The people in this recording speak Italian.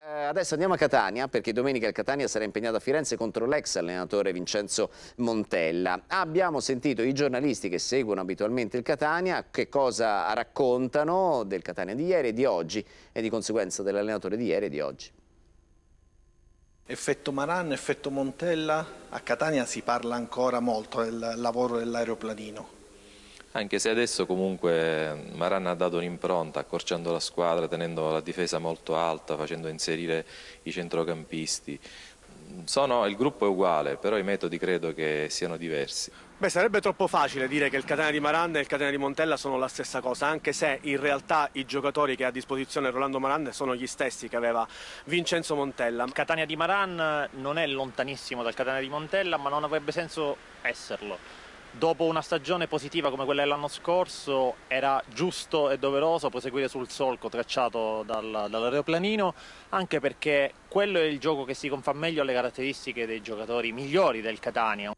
Eh, adesso andiamo a Catania perché domenica il Catania sarà impegnato a Firenze contro l'ex allenatore Vincenzo Montella. Abbiamo sentito i giornalisti che seguono abitualmente il Catania, che cosa raccontano del Catania di ieri e di oggi e di conseguenza dell'allenatore di ieri e di oggi. Effetto Maran, effetto Montella, a Catania si parla ancora molto del lavoro dell'aeroplanino anche se adesso comunque eh, Maran ha dato un'impronta accorciando la squadra, tenendo la difesa molto alta, facendo inserire i centrocampisti. Sono, il gruppo è uguale, però i metodi credo che siano diversi. Beh, sarebbe troppo facile dire che il Catena di Maran e il Catena di Montella sono la stessa cosa, anche se in realtà i giocatori che ha a disposizione Rolando Maran sono gli stessi che aveva Vincenzo Montella. Il Catania di Maran non è lontanissimo dal Catania di Montella, ma non avrebbe senso esserlo dopo una stagione positiva come quella dell'anno scorso era giusto e doveroso proseguire sul solco tracciato dal, dall'aeroplanino anche perché quello è il gioco che si confà meglio alle caratteristiche dei giocatori migliori del Catania.